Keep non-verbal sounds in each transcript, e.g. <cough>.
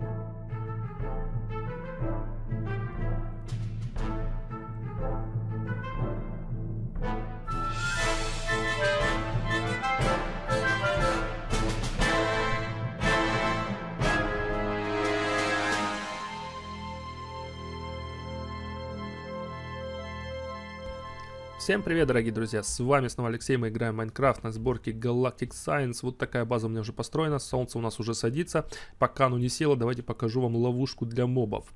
Thank you. Всем привет, дорогие друзья, с вами снова Алексей, мы играем в Майнкрафт на сборке Galactic Science. Вот такая база у меня уже построена, солнце у нас уже садится. Пока оно не село, давайте покажу вам ловушку для мобов.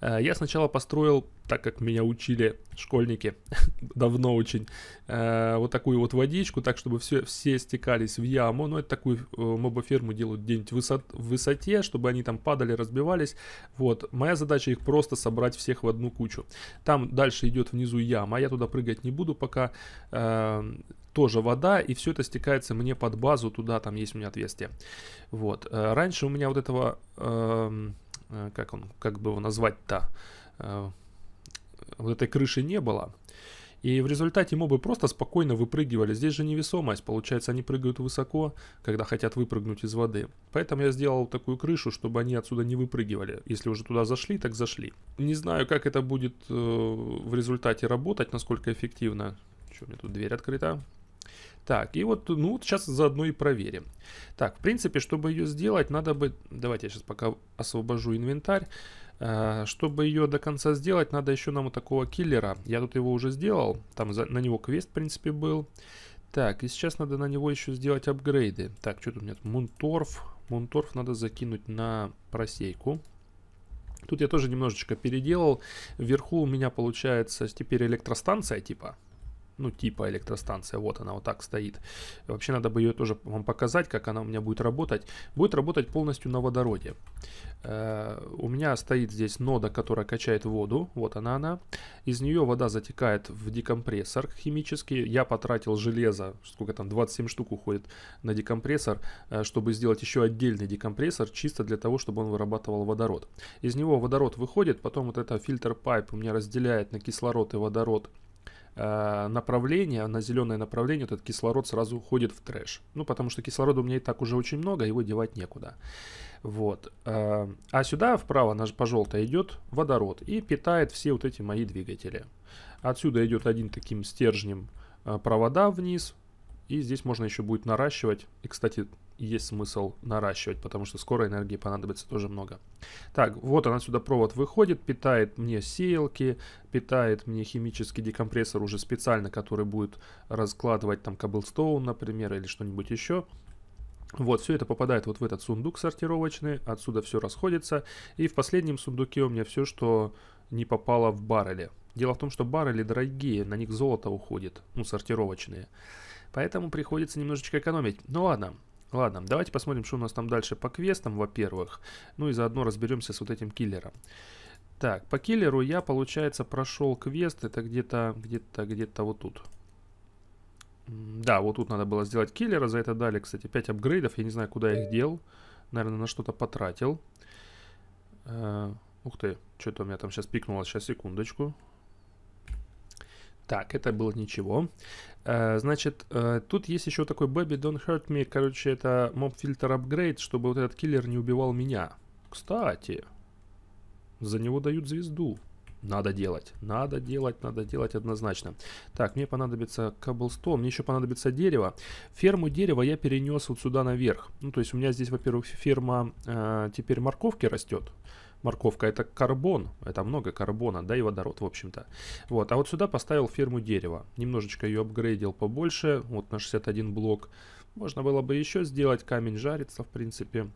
Э, я сначала построил, так как меня учили школьники, <laughs> давно очень, э, вот такую вот водичку, так чтобы все, все стекались в яму. Но ну, это такую э, мобоферму делают где-нибудь высот, в высоте, чтобы они там падали, разбивались. Вот, моя задача их просто собрать всех в одну кучу. Там дальше идет внизу яма, я туда прыгать не буду, пока, э, тоже вода, и все это стекается мне под базу, туда там есть у меня отверстие. Вот. Э, раньше у меня вот этого, эм, э, как он, как бы его назвать-то, э, вот этой крыши не было, и в результате мобы просто спокойно выпрыгивали. Здесь же невесомость, получается они прыгают высоко, когда хотят выпрыгнуть из воды. Поэтому я сделал такую крышу, чтобы они отсюда не выпрыгивали. Если уже туда зашли, так зашли. Не знаю, как это будет э, в результате работать, насколько эффективно. Что, у меня тут дверь открыта? Так, и вот, ну, вот сейчас заодно и проверим. Так, в принципе, чтобы ее сделать, надо бы... Давайте я сейчас пока освобожу инвентарь. Э, чтобы ее до конца сделать, надо еще нам вот такого киллера. Я тут его уже сделал. Там за, на него квест, в принципе, был. Так, и сейчас надо на него еще сделать апгрейды. Так, что тут у меня? Мунторф. Мунторф надо закинуть на просейку. Тут я тоже немножечко переделал. Вверху у меня получается теперь электростанция типа ну, типа электростанция, вот она вот так стоит. Вообще надо бы ее тоже вам показать, как она у меня будет работать. Будет работать полностью на водороде. Э, у меня стоит здесь нода, которая качает воду, вот она она. Из нее вода затекает в декомпрессор химический. Я потратил железо, сколько там, 27 штук уходит на декомпрессор, э, чтобы сделать еще отдельный декомпрессор, чисто для того, чтобы он вырабатывал водород. Из него водород выходит, потом вот это фильтр пайп у меня разделяет на кислород и водород Э, направление, на зеленое направление, вот этот кислород сразу уходит в трэш. Ну, потому что кислорода у меня и так уже очень много, а его девать некуда. Вот. Э, а сюда вправо, наш по желтой, идет водород и питает все вот эти мои двигатели. Отсюда идет один таким стержнем э, провода вниз. И здесь можно еще будет наращивать. И, кстати, есть смысл наращивать, потому что скоро энергии понадобится тоже много. Так, вот она сюда провод выходит, питает мне сеялки, питает мне химический декомпрессор уже специально, который будет раскладывать там каблстоун, например, или что-нибудь еще. Вот, все это попадает вот в этот сундук сортировочный, отсюда все расходится. И в последнем сундуке у меня все, что не попало в баррели. Дело в том, что баррели дорогие, на них золото уходит, ну, сортировочные. Поэтому приходится немножечко экономить. Ну ладно, Ладно, давайте посмотрим, что у нас там дальше по квестам, во-первых. Ну и заодно разберемся с вот этим киллером. Так, по киллеру я, получается, прошел квест. Это где-то, где-то, где-то вот тут. Да, вот тут надо было сделать киллера. За это дали, кстати, 5 апгрейдов. Я не знаю, куда я их дел. Наверное, на что-то потратил. Э -э ух ты, что-то у меня там сейчас пикнуло. Сейчас, секундочку. Так, это было ничего. Э, значит, э, тут есть еще такой Baby Don't Hurt Me. Короче, это моб фильтр апгрейд, чтобы вот этот киллер не убивал меня. Кстати, за него дают звезду. Надо делать, надо делать, надо делать однозначно. Так, мне понадобится каблстон, мне еще понадобится дерево. Ферму дерева я перенес вот сюда наверх. Ну, то есть у меня здесь, во-первых, ферма э, теперь морковки растет морковка, это карбон, это много карбона, да и водород, в общем-то. Вот, а вот сюда поставил ферму дерева, немножечко ее апгрейдил побольше, вот на 61 блок. Можно было бы еще сделать, камень жарится, в принципе.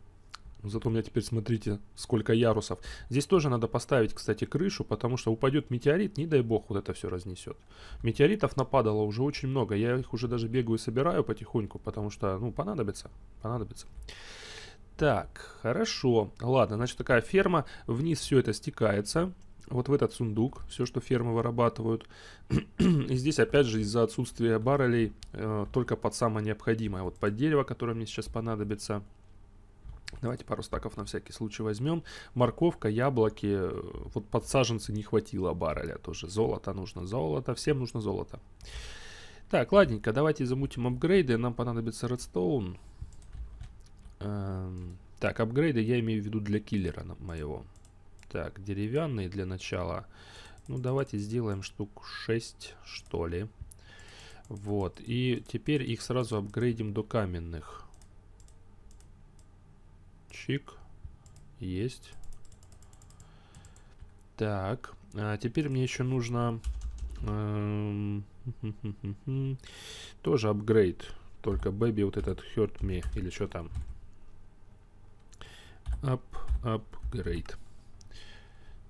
Зато у меня теперь, смотрите, сколько ярусов. Здесь тоже надо поставить, кстати, крышу, потому что упадет метеорит, не дай бог, вот это все разнесет. Метеоритов нападало уже очень много. Я их уже даже бегаю и собираю потихоньку, потому что, ну, понадобится. Понадобится. Так, хорошо. Ладно, значит, такая ферма. Вниз все это стекается. Вот в этот сундук, все, что фермы вырабатывают. И здесь, опять же, из-за отсутствия баррелей, э, только под самое необходимое. Вот под дерево, которое мне сейчас понадобится. Давайте пару стаков на всякий случай возьмем. Морковка, яблоки. Вот под саженцы не хватило барреля тоже. Золото нужно, золото. Всем нужно золото. Так, ладненько, давайте замутим апгрейды. Нам понадобится редстоун. Эм, так, апгрейды я имею в виду для киллера моего. Так, деревянные для начала. Ну, давайте сделаем штук 6, что ли. Вот, и теперь их сразу апгрейдим до каменных. Чик. Есть. Так, а теперь мне еще нужно... Эм, <laughs> тоже апгрейд. Только Бэби вот этот Hurt Me или что там. Up, upgrade.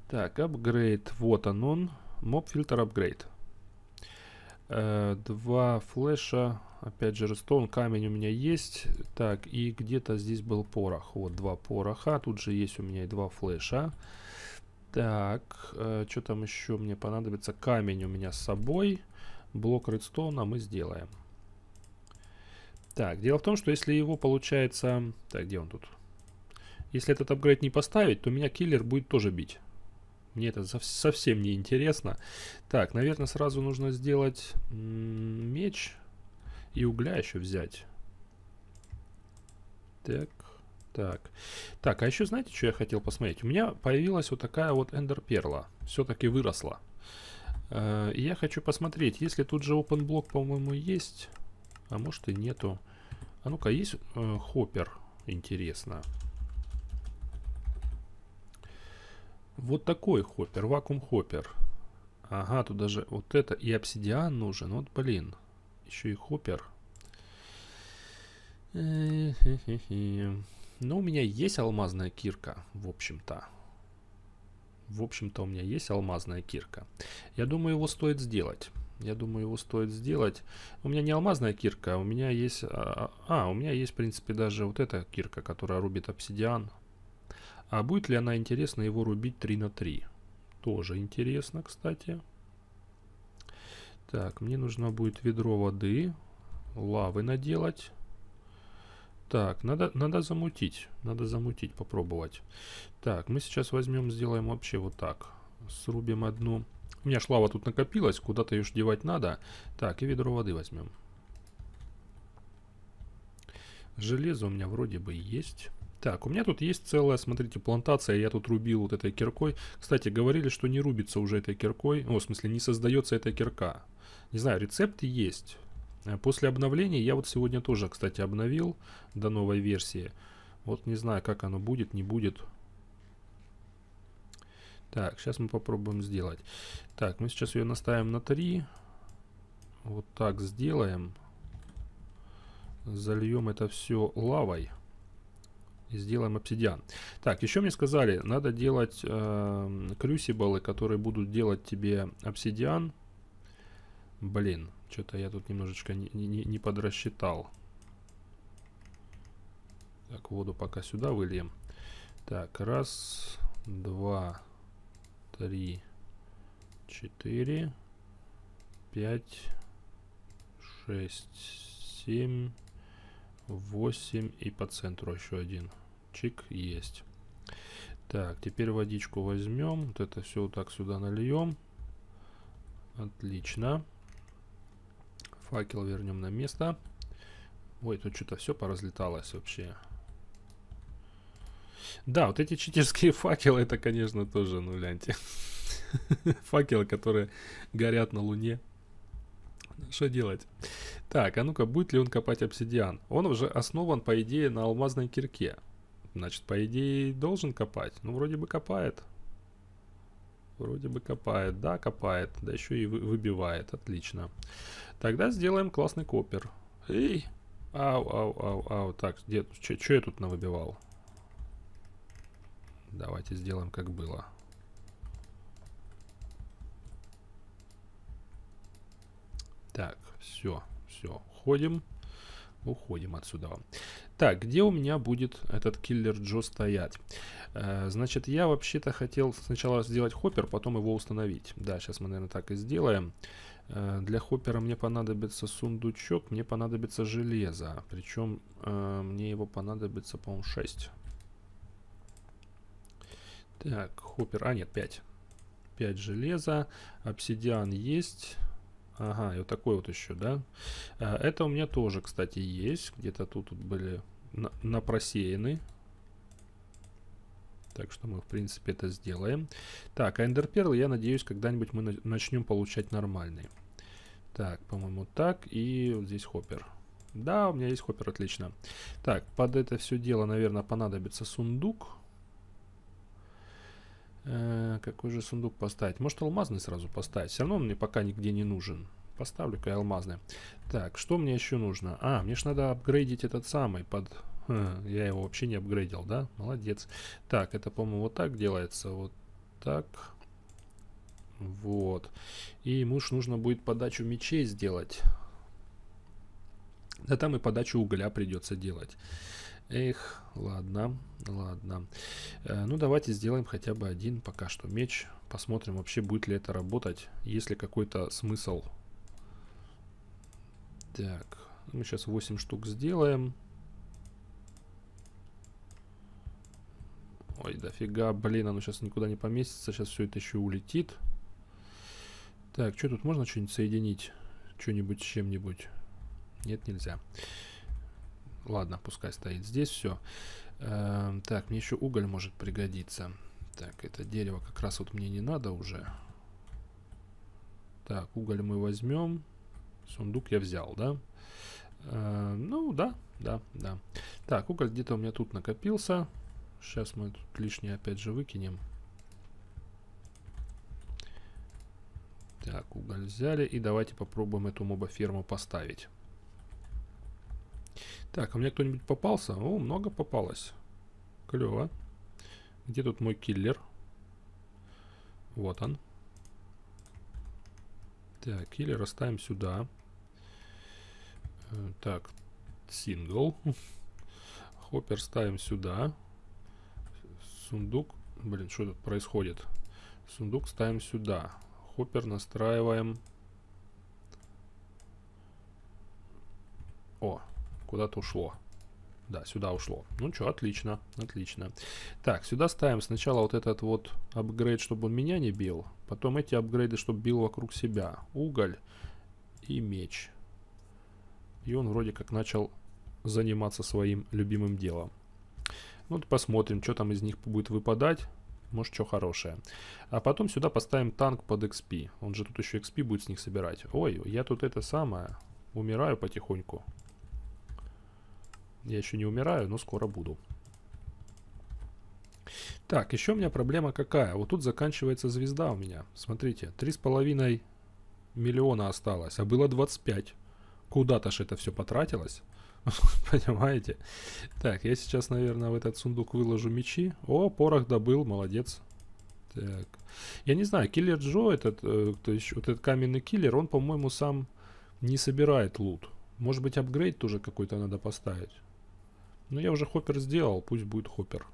Так, upgrade, вот он он. Mob фильтр upgrade. Э, два флеша, опять же, редстоун камень у меня есть. Так, и где-то здесь был порох. Вот два пороха, тут же есть у меня и два флеша. Так, э, что там еще мне понадобится? Камень у меня с собой. Блок редстоуна мы сделаем. Так, дело в том, что если его получается... Так, где он тут? Если этот апгрейд не поставить, то меня киллер будет тоже бить. Мне это совсем не интересно. Так, наверное, сразу нужно сделать меч и угля еще взять. Так, так. Так, а еще знаете, что я хотел посмотреть? У меня появилась вот такая вот эндерперла. Все-таки выросла. Э, и я хочу посмотреть, если тут же open блок, по-моему, есть. А может и нету. А ну-ка, есть э, хоппер? Интересно. Вот такой хоппер, вакуум-хоппер. Ага, тут даже вот это и обсидиан нужен. Вот, блин, еще и хоппер. Но ну, у меня есть алмазная кирка, в общем-то. В общем-то, у меня есть алмазная кирка. Я думаю, его стоит сделать. Я думаю, его стоит сделать. У меня не алмазная кирка, а у меня есть... А, а, а у меня есть, в принципе, даже вот эта кирка, которая рубит обсидиан. А будет ли она интересна его рубить 3 на 3? Тоже интересно, кстати. Так, мне нужно будет ведро воды, лавы наделать. Так, надо, надо замутить. Надо замутить, попробовать. Так, мы сейчас возьмем, сделаем вообще вот так. Срубим одну. У меня шлава тут накопилась, куда-то ее ж девать надо. Так, и ведро воды возьмем. Железо у меня вроде бы есть. Так, у меня тут есть целая, смотрите, плантация, я тут рубил вот этой киркой. Кстати, говорили, что не рубится уже этой киркой, о, ну, в смысле, не создается эта кирка. Не знаю, рецепты есть. Э, после обновления я вот сегодня тоже, кстати, обновил до новой версии. Вот не знаю, как оно будет, не будет. Так, сейчас мы попробуем сделать. Так, мы сейчас ее наставим на 3. Вот так сделаем. Зальем это все лавой и сделаем обсидиан. Так, еще мне сказали, надо делать э, крюсибалы, которые будут делать тебе обсидиан. Блин, что-то я тут немножечко не, не, не подрасчитал. Так, воду пока сюда выльем. Так, раз, два, три, четыре, пять, шесть, семь. 8 и по центру еще один. Чик, есть. Так, теперь водичку возьмем. Вот это все вот так сюда нальем. Отлично. Факел вернем на место. Ой, тут что-то все поразлеталось вообще. Да, вот эти читерские факелы, это, конечно, тоже, ну, гляньте. <laughs> Факелы, которые горят на Луне. <laughs> Что делать? Так, а ну-ка, будет ли он копать обсидиан? Он уже основан, по идее, на алмазной кирке. Значит, по идее, должен копать. Ну, вроде бы копает. Вроде бы копает. Да, копает. Да еще и вы выбивает. Отлично. Тогда сделаем классный копер. Эй! Ау, ау, ау, ау. Так, где... Че я тут навыбивал? Давайте сделаем, как было. Так, все, все, уходим. Уходим отсюда. Так, где у меня будет этот киллер Джо стоять? Э, значит, я вообще-то хотел сначала сделать хоппер, потом его установить. Да, сейчас мы, наверное, так и сделаем. Э, для хоппера мне понадобится сундучок, мне понадобится железо. Причем э, мне его понадобится, по-моему, 6. Так, хоппер... А, нет, 5. 5 железа. Обсидиан есть. Ага, и вот такой вот еще, да? А, это у меня тоже, кстати, есть. Где-то тут, тут были на напросеяны. Так что мы, в принципе, это сделаем. Так, а эндерперл, я надеюсь, когда-нибудь мы начнем получать нормальный. Так, по-моему, так. И вот здесь хоппер. Да, у меня есть хоппер, отлично. Так, под это все дело, наверное, понадобится сундук. Э, какой же сундук поставить? Может алмазный сразу поставить? Все равно он мне пока нигде не нужен. Поставлю-ка алмазный. Так, что мне еще нужно? А, мне же надо апгрейдить этот самый под... <laughs> я его вообще не апгрейдил, да? Молодец. Так, это, по-моему, вот так делается. Вот так. Вот. И ему ж нужно будет подачу мечей сделать. Да там и подачу угля придется делать. Эх, ладно, ладно. Э, ну, давайте сделаем хотя бы один пока что меч. Посмотрим вообще, будет ли это работать. Есть ли какой-то смысл. Так, мы сейчас 8 штук сделаем. Ой, дофига, блин, оно сейчас никуда не поместится. Сейчас все это еще улетит. Так, что тут можно что-нибудь соединить? Что-нибудь с чем-нибудь? Нет, нельзя. Нельзя. Ладно, пускай стоит здесь все. Э, эм, так, мне еще уголь может пригодиться. Так, это дерево как раз вот мне не надо уже. Так, уголь мы возьмем. Сундук я взял, да? Э, ну, да, да, да. Так, уголь где-то у меня тут накопился. Сейчас мы тут лишнее опять же выкинем. Так, уголь взяли. И давайте попробуем эту моба-ферму поставить. Так, а мне кто-нибудь попался? О, много попалось. Клево. Где тут мой киллер? Вот он. Так, киллер оставим сюда. Э, так, сингл. Хоппер ставим сюда. Сундук. Блин, что тут происходит? Сундук ставим сюда. Хоппер настраиваем. О, куда-то ушло. Да, сюда ушло. Ну что, отлично, отлично. Так, сюда ставим сначала вот этот вот апгрейд, чтобы он меня не бил. Потом эти апгрейды, чтобы бил вокруг себя. Уголь и меч. И он вроде как начал заниматься своим любимым делом. Ну вот посмотрим, что там из них будет выпадать. Может, что хорошее. А потом сюда поставим танк под XP. Он же тут еще XP будет с них собирать. Ой, я тут это самое. Умираю потихоньку. Я еще не умираю, но скоро буду. Так, еще у меня проблема какая? Вот тут заканчивается звезда у меня. Смотрите, 3,5 миллиона осталось, а было 25. Куда-то ж это все потратилось. <laughs> Понимаете? Так, я сейчас, наверное, в этот сундук выложу мечи. О, порох добыл, молодец. Так. Я не знаю, киллер Джо, этот, э, то есть вот этот каменный киллер, он, по-моему, сам не собирает лут. Может быть, апгрейд тоже какой-то надо поставить. Ну я уже хоппер сделал, пусть будет хоппер.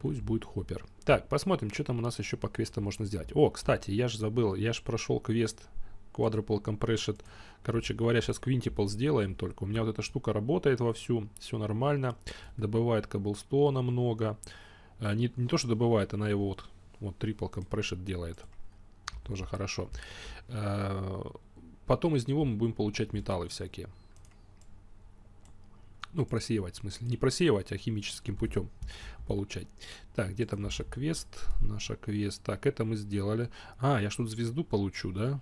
Пусть будет хоппер. Так, посмотрим, что там у нас еще по квестам можно сделать. О, кстати, я же забыл, я же прошел квест Quadruple Compression. Короче говоря, сейчас Quintuple сделаем только. У меня вот эта штука работает вовсю, все нормально. Добывает каблстона много. А, не, не то, что добывает, она его вот, вот Triple Compression делает. Тоже хорошо. А, потом из него мы будем получать металлы всякие. Ну, просеивать, в смысле. Не просеивать, а химическим путем получать. Так, где там наша квест? Наша квест. Так, это мы сделали. А, я что-то звезду получу, да?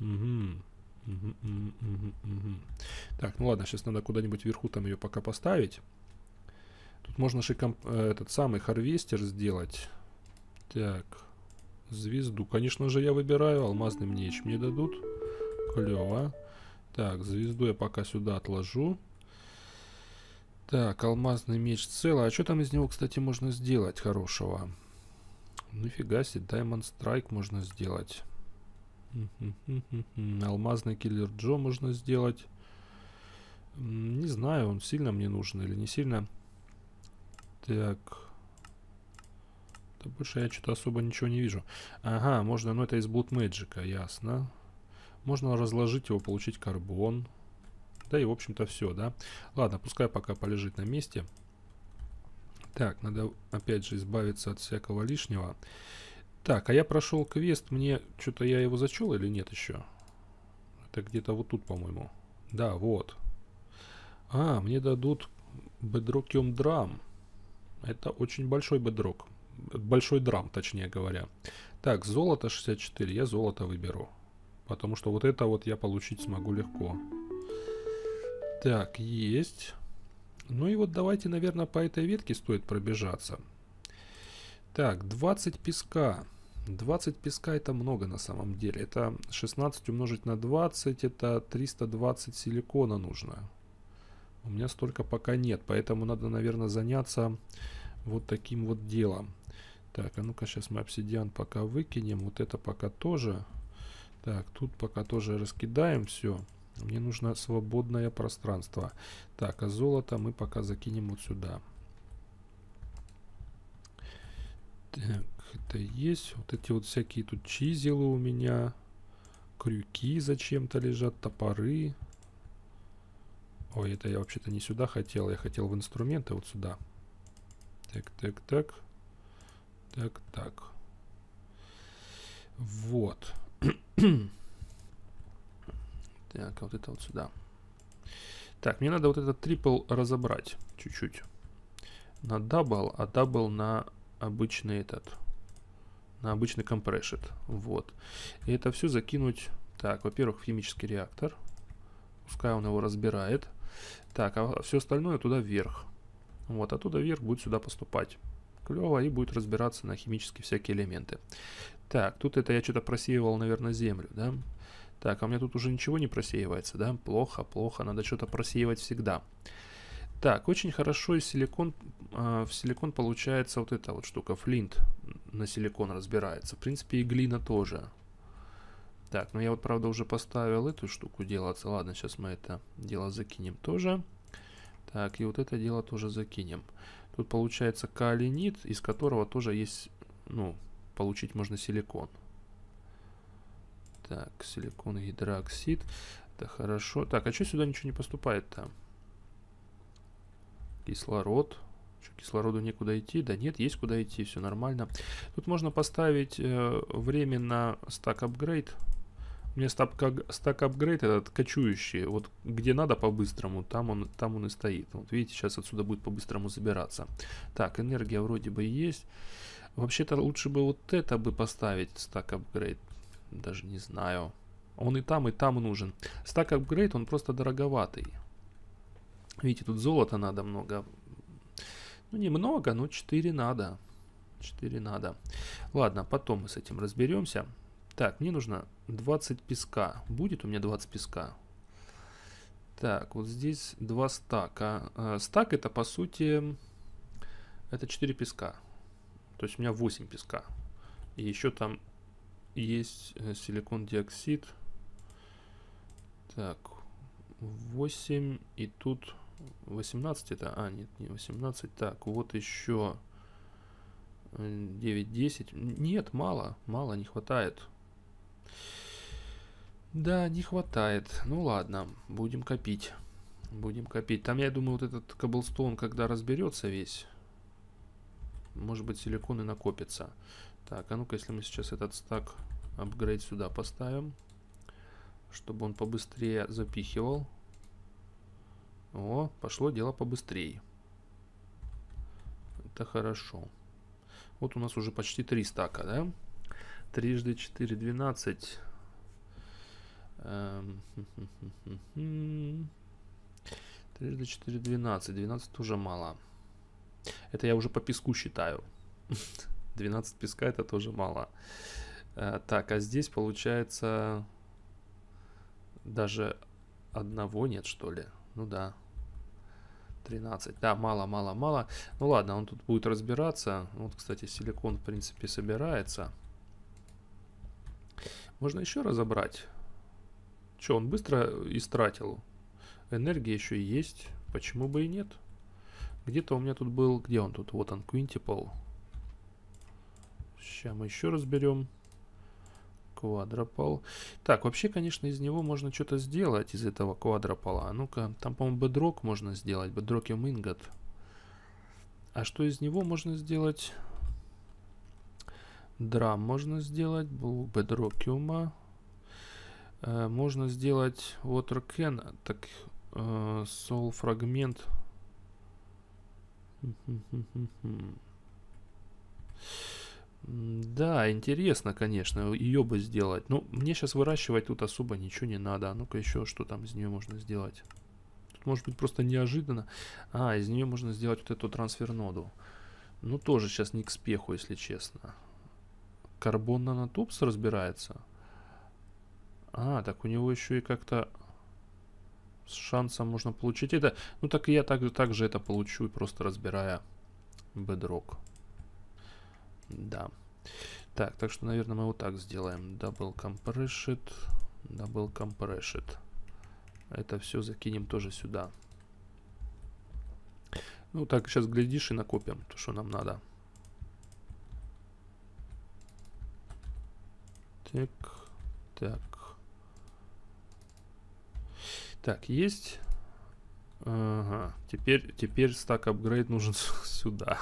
Угу. Угу, угу, угу, угу. Так, ну ладно, сейчас надо куда-нибудь вверху там ее пока поставить. Тут можно же э, этот самый харвестер сделать. Так, звезду. Конечно же, я выбираю. Алмазный меч мне дадут. Клево. Так, звезду я пока сюда отложу. Так, алмазный меч целый. А что там из него, кстати, можно сделать хорошего? Нифига себе, Diamond Strike можно сделать. Алмазный киллер Джо можно сделать. Не знаю, он сильно мне нужен или не сильно. Так. Да больше я что-то особо ничего не вижу. Ага, можно, ну это из Blood Magic, ясно. Можно разложить его, получить карбон. Карбон. Да и, в общем-то, все, да. Ладно, пускай пока полежит на месте. Так, надо, опять же, избавиться от всякого лишнего. Так, а я прошел квест. Мне что-то я его зачел или нет еще? Это где-то вот тут, по-моему. Да, вот. А, мне дадут бедрокиум драм. Это очень большой бедрок. Большой драм, точнее говоря. Так, золото 64. Я золото выберу. Потому что вот это вот я получить смогу легко. Так, есть. Ну и вот давайте, наверное, по этой ветке стоит пробежаться. Так, 20 песка. 20 песка это много на самом деле. Это 16 умножить на 20, это 320 силикона нужно. У меня столько пока нет, поэтому надо, наверное, заняться вот таким вот делом. Так, а ну-ка сейчас мы обсидиан пока выкинем, вот это пока тоже. Так, тут пока тоже раскидаем все. Все. Мне нужно свободное пространство. Так, а золото мы пока закинем вот сюда. Так, это есть. Вот эти вот всякие тут чизелы у меня. Крюки зачем-то лежат, топоры. Ой, это я вообще-то не сюда хотел. Я хотел в инструменты вот сюда. Так, так, так. Так, так. Вот. <clears throat> Так, э, вот это вот сюда. Так, мне надо вот этот трипл разобрать чуть-чуть. На дабл, а дабл на обычный этот. На обычный компрессит. Вот. И это все закинуть... Так, во-первых, в химический реактор. Пускай он его разбирает. Так, а все остальное туда вверх. Вот, оттуда а вверх будет сюда поступать. Клево, и будет разбираться на химические всякие элементы. Так, тут это я что-то просеивал, наверное, землю, Да. Так, а у меня тут уже ничего не просеивается, да? Плохо, плохо, надо что-то просеивать всегда. Так, очень хорошо из силикон, э, в силикон получается вот эта вот штука, флинт на силикон разбирается. В принципе, и глина тоже. Так, ну я вот, правда, уже поставил эту штуку делаться. Ладно, сейчас мы это дело закинем тоже. Так, и вот это дело тоже закинем. Тут получается калинит, из которого тоже есть, ну, получить можно силикон. Так, силикон гидроксид, Это хорошо. Так, а что сюда ничего не поступает там? Кислород. Что, кислороду некуда идти? Да нет, есть куда идти, все нормально. Тут можно поставить э, временно стак апгрейд. У меня стак, стак апгрейд этот кочующий. Вот где надо по-быстрому, там он, там он и стоит. Вот видите, сейчас отсюда будет по-быстрому забираться. Так, энергия вроде бы есть. Вообще-то лучше бы вот это бы поставить стак апгрейд. Даже не знаю. Он и там, и там нужен. Стак апгрейд, он просто дороговатый. Видите, тут золота надо много. Ну, немного, но 4 надо. 4 надо. Ладно, потом мы с этим разберемся. Так, мне нужно 20 песка. Будет у меня 20 песка? Так, вот здесь 2 стака. Э, стак это, по сути, это 4 песка. То есть у меня 8 песка. И еще там есть э, силикон диоксид. Так, 8 и тут 18 это, а нет, не 18. Так, вот еще 9, э, 10. Нет, мало, мало, не хватает. Да, не хватает. Ну ладно, будем копить. Будем копить. Там, я думаю, вот этот каблстоун, когда разберется весь, может быть, силикон и накопится. Так, а ну-ка, если мы сейчас этот стак апгрейд сюда поставим, чтобы он побыстрее запихивал. О, пошло дело побыстрее. Это хорошо. Вот у нас уже почти три стака, да? Трижды 4, 12. Эм, Трижды 4, 12. 12 уже мало. Это я уже по песку считаю. <laughs> 12 песка это тоже мало. Э, так, а здесь получается даже одного нет, что ли? Ну да. 13. Да, мало, мало, мало. Ну ладно, он тут будет разбираться. Вот, кстати, силикон, в принципе, собирается. Можно еще разобрать. Че, он быстро истратил? Энергия еще есть. Почему бы и нет? Где-то у меня тут был... Где он тут? Вот он, Quintuple. Сейчас мы еще разберем. Квадропол. Так, вообще, конечно, из него можно что-то сделать, из этого квадропола. ну-ка, там, по-моему, бедрок можно сделать, бедрок и мингот. А что из него можно сделать? Драм можно сделать, бедрокиума. Э, можно сделать watercan, так, э, сол фрагмент. Да, интересно, конечно, ее бы сделать. Ну, мне сейчас выращивать тут особо ничего не надо. А ну-ка еще, что там из нее можно сделать? Тут может быть просто неожиданно. А, из нее можно сделать вот эту трансфер-ноду. Ну, тоже сейчас не к спеху, если честно. Карбон нанотопс разбирается? А, так у него еще и как-то с шансом можно получить это. Ну, так и я также так это получу, просто разбирая бедрок. Да. Так, так что, наверное, мы вот так сделаем. Double compression. Double compression. Это все закинем тоже сюда. Ну, так, сейчас глядишь и накопим то, что нам надо. Так, так. Так, есть. Ага. Теперь, теперь стак апгрейд нужен <laughs> сюда.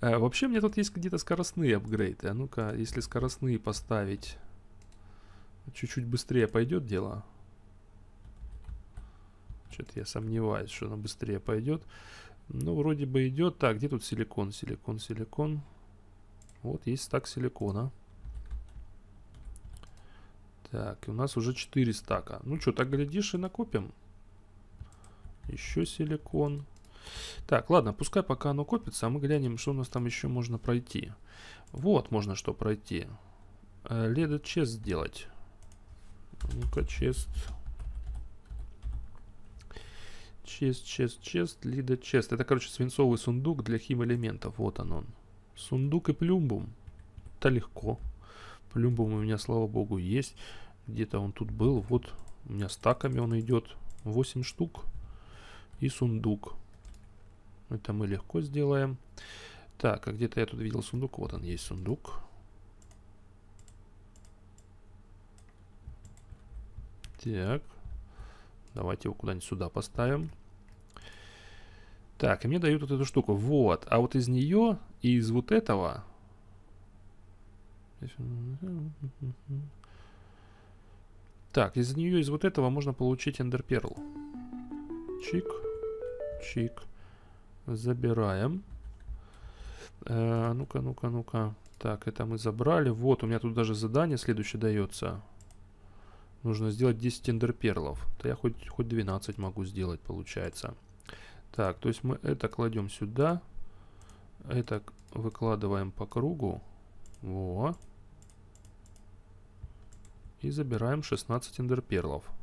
Э, вообще, мне тут есть где-то скоростные апгрейды. А ну-ка, если скоростные поставить, чуть-чуть быстрее пойдет дело. Что-то я сомневаюсь, что оно быстрее пойдет. Ну, вроде бы идет. Так, где тут силикон? Силикон, силикон. Вот есть стак силикона. Так, у нас уже 4 стака. Ну что, так глядишь и накопим. Еще силикон. Так, ладно, пускай пока оно копится, а мы глянем, что у нас там еще можно пройти. Вот, можно что пройти. Э, Леда чест сделать. Ну-ка, чест. Чест, чест, чест, лида чест. Это, короче, свинцовый сундук для химэлементов. Вот он он. Сундук и плюмбум. Да легко. Плюмбум у меня, слава богу, есть. Где-то он тут был. Вот у меня стаками он идет. 8 штук. И сундук. Это мы легко сделаем. Так, а где-то я тут видел сундук. Вот он есть сундук. Так. Давайте его куда-нибудь сюда поставим. Так, и мне дают вот эту штуку. Вот. А вот из нее и из вот этого... Так, из нее, из вот этого можно получить эндерперл. Чик. Чик. Забираем. Э, ну-ка, ну-ка, ну-ка. Так, это мы забрали. Вот, у меня тут даже задание следующее дается. Нужно сделать 10 тендерперлов. То я хоть, хоть 12 могу сделать, получается. Так, то есть мы это кладем сюда. Это выкладываем по кругу. Во. И забираем 16 эндерперлов. перлов.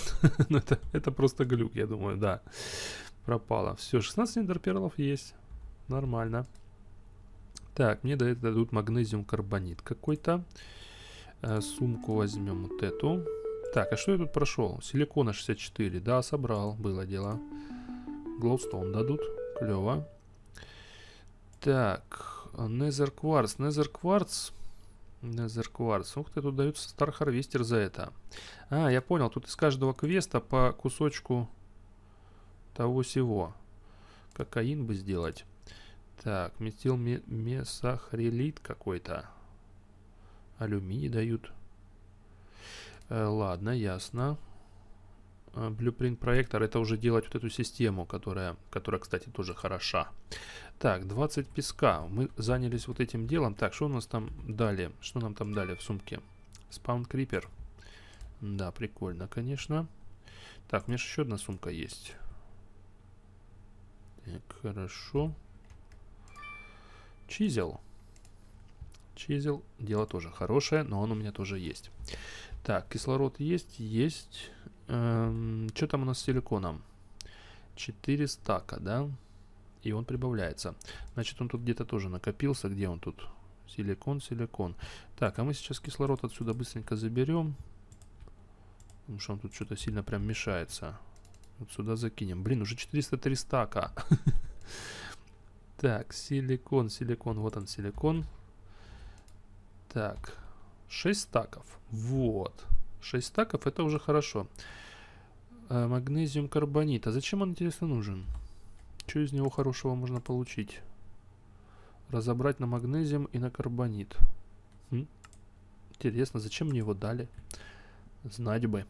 <laughs> ну, это, это просто глюк, я думаю, да. Пропало. Все, 16 эндерперлов есть. Нормально. Так, мне до дадут магнезиум карбонит какой-то. Э, сумку возьмем вот эту. Так, а что я тут прошел? Силикона 64. Да, собрал. Было дело. Глоустон дадут. Клево. Так, Незер Кварц. Незер Кварц Незер Кварц. Ух ты, тут даются Стар Харвестер за это. А, я понял, тут из каждого квеста по кусочку того всего. Кокаин бы сделать. Так, метил месахрилит какой-то. Алюминий дают. Э, ладно, ясно. Э, Blueprint проектор это уже делать вот эту систему, которая, которая, кстати, тоже хороша. Так, 20 песка. Мы занялись вот этим делом. Так, что у нас там дали? Что нам там дали в сумке? Спаун крипер. Да, прикольно, конечно. Так, у меня же еще одна сумка есть. Так, хорошо. Чизел. Чизел. Дело тоже хорошее, но он у меня тоже есть. Так, кислород есть, есть. Эм, что там у нас с силиконом? 4 стака, да? И он прибавляется. Значит, он тут где-то тоже накопился. Где он тут? Силикон, силикон. Так, а мы сейчас кислород отсюда быстренько заберем. Потому что он тут что-то сильно прям мешается. Вот сюда закинем. Блин, уже 403 стака. <laughs> Так, силикон, силикон. Вот он, силикон. Так, 6 стаков. Вот. 6 стаков, это уже хорошо. Э, магнезиум карбонит. А зачем он, интересно, нужен? Что из него хорошего можно получить? Разобрать на магнезиум и на карбонит. Хм? Интересно, зачем мне его дали? Знать бы.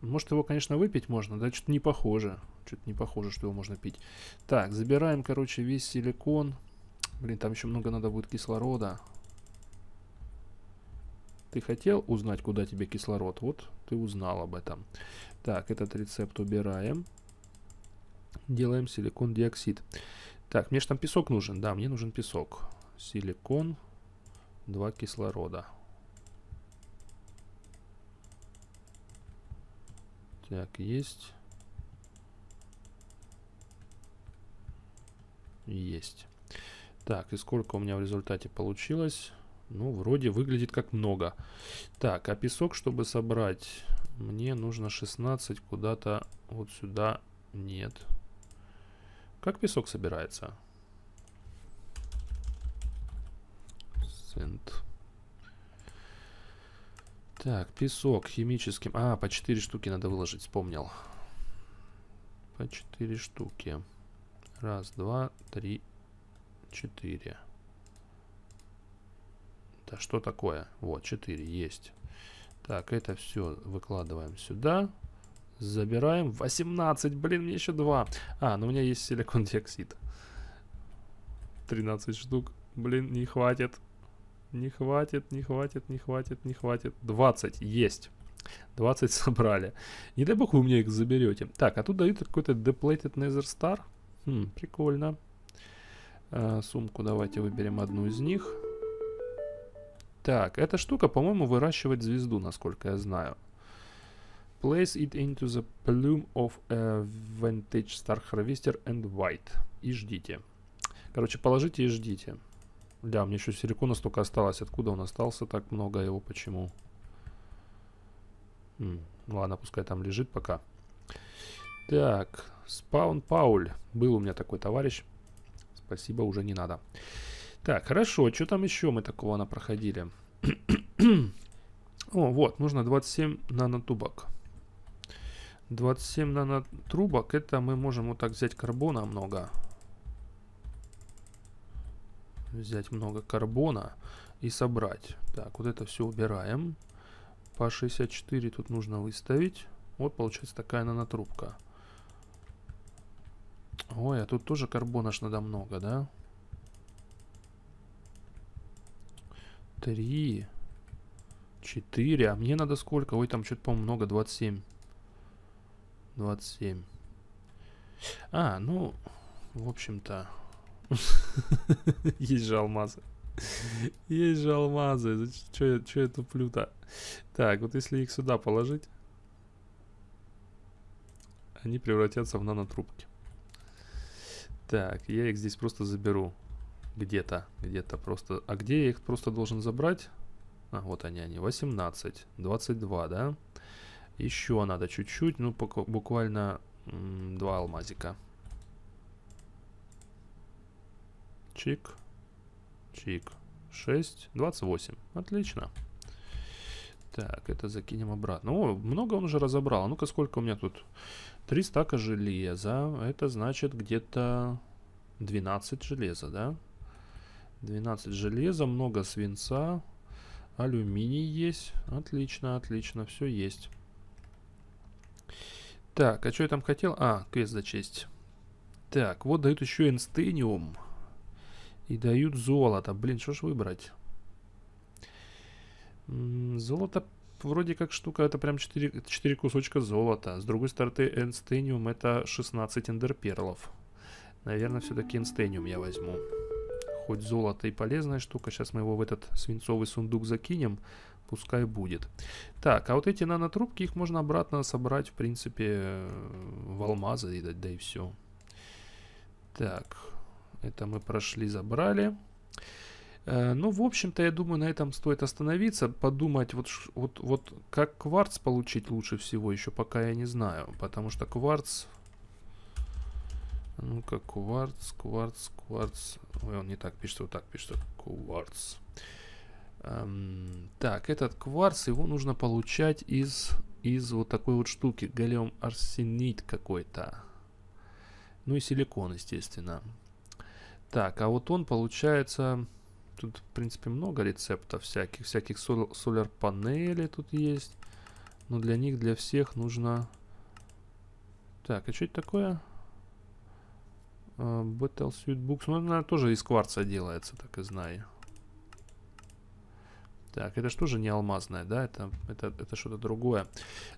Может, его, конечно, выпить можно, да? Что-то не похоже. Что-то не похоже, что его можно пить. Так, забираем, короче, весь силикон. Блин, там еще много надо будет кислорода. Ты хотел узнать, куда тебе кислород? Вот ты узнал об этом. Так, этот рецепт убираем. Делаем силикон диоксид. Так, мне же там песок нужен. Да, мне нужен песок. Силикон, два кислорода. Так, есть. Есть. Так, и сколько у меня в результате получилось? Ну, вроде выглядит как много. Так, а песок, чтобы собрать, мне нужно 16 куда-то вот сюда. Нет. Как песок собирается? Сент. Так, песок химическим. А, по 4 штуки надо выложить, вспомнил. По 4 штуки. Раз, два, три, четыре. Да что такое? Вот, 4 есть. Так, это все выкладываем сюда. Забираем. 18, блин, мне еще 2. А, ну у меня есть силикон диоксид. 13 штук. Блин, не хватит. Не хватит, не хватит, не хватит, не хватит. 20 есть. 20 <laughs> собрали. Не дай бог вы мне их заберете. Так, а тут дают какой-то Deplated Nether Star. Хм, прикольно. А, сумку давайте выберем одну из них. Так, эта штука, по-моему, выращивает звезду, насколько я знаю. Place it into the plume of a vintage star harvester and white. И ждите. Короче, положите и ждите. Да, мне еще силикона столько осталось. Откуда он остался так много его? Почему? М -м, ладно, пускай там лежит пока. Так, спаун Пауль. Был у меня такой товарищ. Спасибо, уже не надо. Так, хорошо, что там еще мы такого на проходили? О, вот, нужно 27 нанотубок. 27 нанотрубок, это мы можем вот так взять карбона много. Взять много карбона и собрать. Так, вот это все убираем. По 64 тут нужно выставить. Вот получается такая нанотрубка. Ой, а тут тоже карбона ж надо много, да? Да. Три. Четыре. А мне надо сколько? Ой, там что-то, по-моему, много. 27. 27. А, ну, в общем-то, <laughs> есть же алмазы. <laughs> Есть же алмазы. Че я, я туплю-то? Так, вот если их сюда положить, они превратятся в нанотрубки. Так, я их здесь просто заберу где-то, где-то просто... А где я их просто должен забрать? А, вот они, они, 18, 22, да? Еще надо чуть-чуть, ну, буквально два алмазика. Чик, чик, 6, 28, отлично. Так, это закинем обратно. О, много он уже разобрал. А ну-ка, сколько у меня тут? Три стака железа. Это значит где-то 12 железа, да? 12 железа, много свинца, алюминий есть. Отлично, отлично, все есть. Так, а что я там хотел? А, квест за честь. Так, вот дают еще инстениум. И дают золото. Блин, что ж выбрать? золото вроде как штука, это прям 4, 4 кусочка золота. С другой стороны, энстениум это 16 эндерперлов. Наверное, все-таки инстениум я возьму хоть золото и полезная штука. Сейчас мы его в этот свинцовый сундук закинем. Пускай будет. Так, а вот эти нанотрубки, их можно обратно собрать, в принципе, э, в алмазы, и, да, да и все. Так, это мы прошли, забрали. Э, ну, в общем-то, я думаю, на этом стоит остановиться, подумать, вот, вот, вот как кварц получить лучше всего еще пока я не знаю, потому что кварц ну-ка, кварц, кварц, кварц. Ой, он не так пишет, вот так пишет. Кварц. Эм, так, этот кварц, его нужно получать из, из вот такой вот штуки. галеум арсенит какой-то. Ну и силикон, естественно. Так, а вот он получается... Тут, в принципе, много рецептов всяких. Всяких сол соляр тут есть. Но для них, для всех нужно... Так, а что это такое? Э, Battlesuit Books. Ну, она тоже из кварца делается, так и знаю. Так, это же тоже не алмазное, да? Это, это, это что-то другое.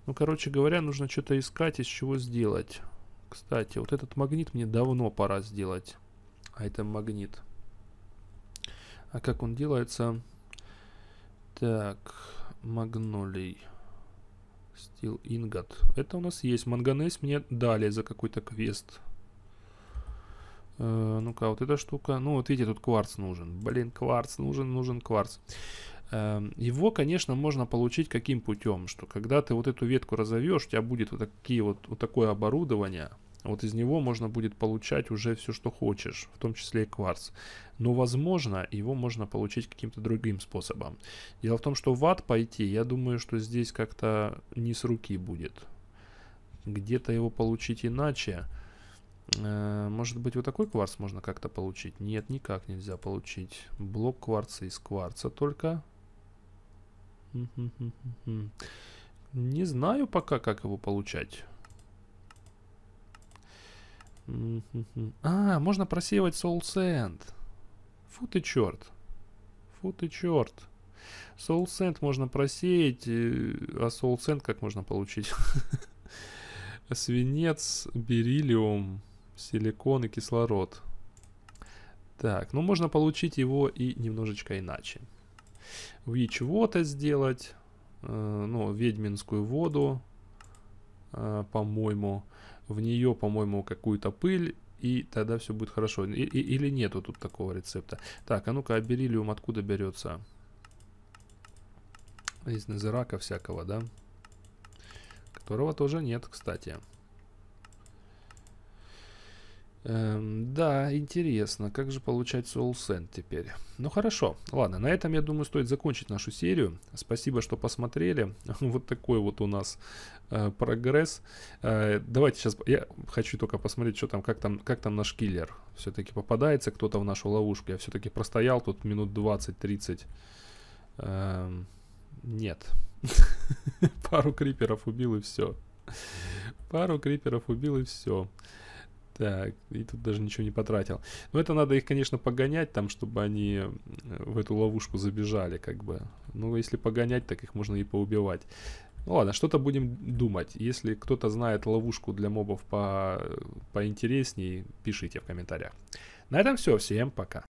Ну, короче говоря, нужно что-то искать, из чего сделать. Кстати, вот этот магнит мне давно пора сделать. А это магнит. А как он делается? Так, магнолий. Steel ingot. Это у нас есть. Манганез мне дали за какой-то квест. Э, ну-ка, вот эта штука. Ну, вот видите, тут кварц нужен. Блин, кварц нужен, нужен кварц. Э, его, конечно, можно получить каким путем, что когда ты вот эту ветку разовьешь, у тебя будет вот, такие вот, вот такое оборудование, вот из него можно будет получать уже все, что хочешь, в том числе и кварц. Но, возможно, его можно получить каким-то другим способом. Дело в том, что в ад пойти, я думаю, что здесь как-то не с руки будет. Где-то его получить иначе. Э, может быть, вот такой кварц можно как-то получить? Нет, никак нельзя получить. Блок кварца из кварца только. Не знаю пока, как его получать. А, можно просеивать Soul Sand. Фу ты черт. Фу ты черт. Soul Sand можно просеять, э, а Soul Sand как можно получить? <laughs> Свинец, бериллиум силикон и кислород. Так, ну можно получить его и немножечко иначе. Вич вота сделать, э, ну, ведьминскую воду, э, по-моему. В нее, по-моему, какую-то пыль, и тогда все будет хорошо. И, и, или нету тут такого рецепта. Так, а ну-ка, аберилиум откуда берется? Из незерака всякого, да? Которого тоже нет, кстати. Кстати. Эм, да, интересно, как же получать Soul Sand теперь? Ну хорошо, ладно, на этом, я думаю, стоит закончить нашу серию. Спасибо, что посмотрели. <laughs> Вот такой вот у нас э, прогресс. Э, давайте сейчас, я хочу только посмотреть, что там, как там, как там наш киллер. Все-таки попадается кто-то в нашу ловушку. Я все-таки простоял тут минут 20-30. Эм, нет. <laughs> Пару криперов убил и все. Пару криперов убил и все. Так, и тут даже ничего не потратил. Но это надо их, конечно, погонять там, чтобы они э, в эту ловушку забежали, как бы. Ну, если погонять, так их можно и поубивать. Ну ладно, что-то будем думать. Если кто-то знает ловушку для мобов по э, поинтересней, пишите в комментариях. На этом все. Всем пока.